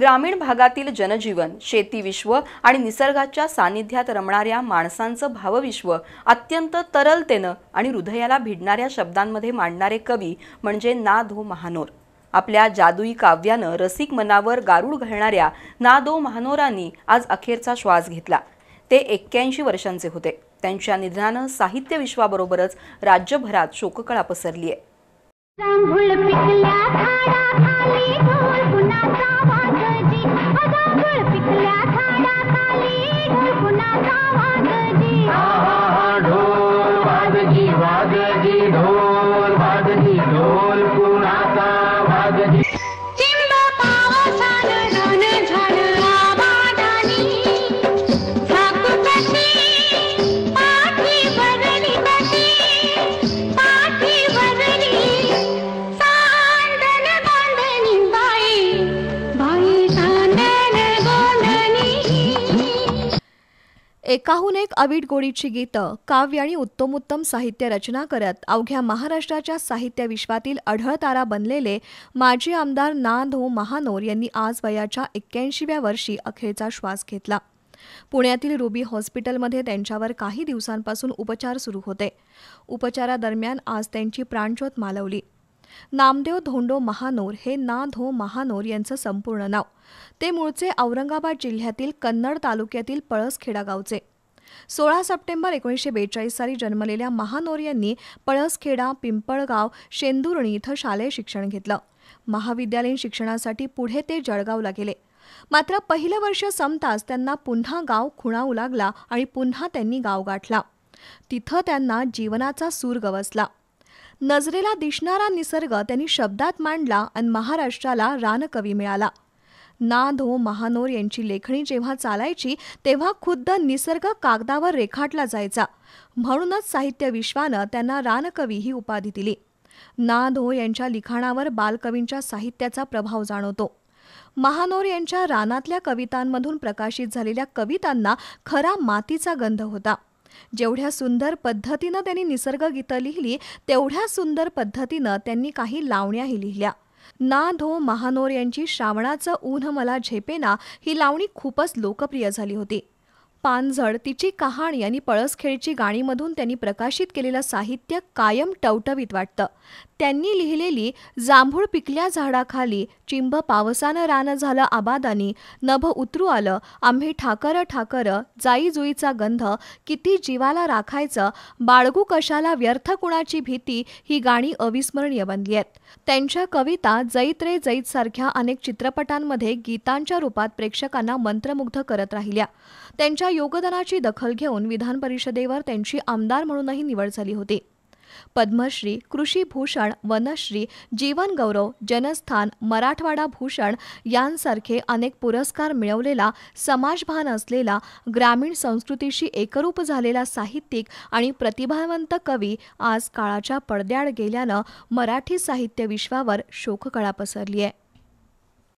ग्रामीण भागातील जनजीवन शेतीविश्व आणि निसर्गाच्या सानिध्यात रमणाऱ्या माणसांचं भावविश्व अत्यंत तरलतेनं आणि हृदयाला भिडणाऱ्या शब्दांमध्ये मांडणारे कवी म्हणजे ना धो महानोर आपल्या जादुई काव्यानं रसिक मनावर गारूड घालणाऱ्या ना दो महानोरांनी आज अखेरचा श्वास घेतला ते एक्क्याऐंशी वर्षांचे होते त्यांच्या निधनानं साहित्य विश्वाबरोबरच राज्यभरात शोककळा पसरली आहे पिकल्या एकाहून एक अवीट गोडीची गीतं काव्य आणि उत्तमोत्तम साहित्य रचना करत अवघ्या महाराष्ट्राच्या साहित्य विश्वातील अढळतारा बनलेले माजी आमदार ना धो हो महानोर यांनी आज वयाच्या एक्क्याऐंशीव्या वर्षी अखेरचा श्वास घेतला पुण्यातील रुबी हॉस्पिटलमध्ये त्यांच्यावर काही दिवसांपासून उपचार सुरू होते उपचारादरम्यान आज त्यांची प्राणज्योत मालवली नामदेव धोंडो महानोर हे ना धो महानोर यांचं संपूर्ण नाव ते मूळचे औरंगाबाद जिल्ह्यातील कन्नड तालुक्यातील पळसखेडा गावचे सोळा सप्टेंबर एकोणीसशे बेचाळीस साली जन्मलेल्या महानोर यांनी पळसखेडा पिंपळगाव शेंदुर्णी इथं शालेय शिक्षण घेतलं महाविद्यालयीन शिक्षणासाठी पुढे ते जळगावला गेले मात्र पहिलं वर्ष संपताच त्यांना पुन्हा गाव खुणावू लागला आणि पुन्हा त्यांनी गाव गाठला तिथं त्यांना जीवनाचा सूर गवसला नजरेला दिसणारा निसर्ग त्यांनी शब्दात मांडला आणि महाराष्ट्राला रानकवी मिळाला ना धो हो, महानोर यांची लेखणी जेव्हा चालायची तेव्हा खुद्द निसर्ग कागदावर रेखाटला जायचा म्हणूनच साहित्य विश्वानं त्यांना रानकवी ही उपाधी दिली ना धो हो यांच्या लिखाणावर बालकवींच्या साहित्याचा प्रभाव जाणवतो महानोर यांच्या रानातल्या कवितांमधून प्रकाशित झालेल्या कवितांना खरा मातीचा गंध होता जेवढ्या सुंदर पद्धतीनं त्यांनी निसर्ग गीतं लिहिली तेवढ्या सुंदर पद्धतीनं त्यांनी काही लावण्याही लिहिल्या ना धो महानोर यांची श्रावणाचं ऊन मला झेपेना ही लावणी खूपच लोकप्रिय झाली होती पानझड तिची कहाणी आणि पळसखेळची गाणीमधून त्यांनी प्रकाशित केलेलं साहित्य कायम टवटवीत वाटतं त्यांनी लिहिलेली जांभूळ पिकल्या झाडाखाली चिंब पावसानं रान झालं आबादानी नभ उतरू आलं आम्ही ठाकर ठाकर जाई जुईचा गंध किती जीवाला राखायचं बाळगू कशाला व्यर्थ कुणाची भीती ही गाणी अविस्मरणीय बनली आहेत त्यांच्या कविता जैत रे जैत सारख्या अनेक चित्रपटांमध्ये गीतांच्या रूपात प्रेक्षकांना मंत्रमुग्ध करत राहिल्या त्यांच्या योगदानाची दखल घेऊन विधान परिषदेवर त्यांची आमदार म्हणूनही निवड झाली होती पद्मश्री कृषी भूषण वनश्री जीवन गौरव जनस्थान मराठवाडा भूषण यांसारखे अनेक पुरस्कार मिळवलेला समाजभान असलेला ग्रामीण संस्कृतीशी एकरूप झालेला साहित्यिक आणि प्रतिभावंत कवी आज काळाच्या पडद्याड गेल्यानं मराठी साहित्य विश्वावर शोककळा पसरली आहे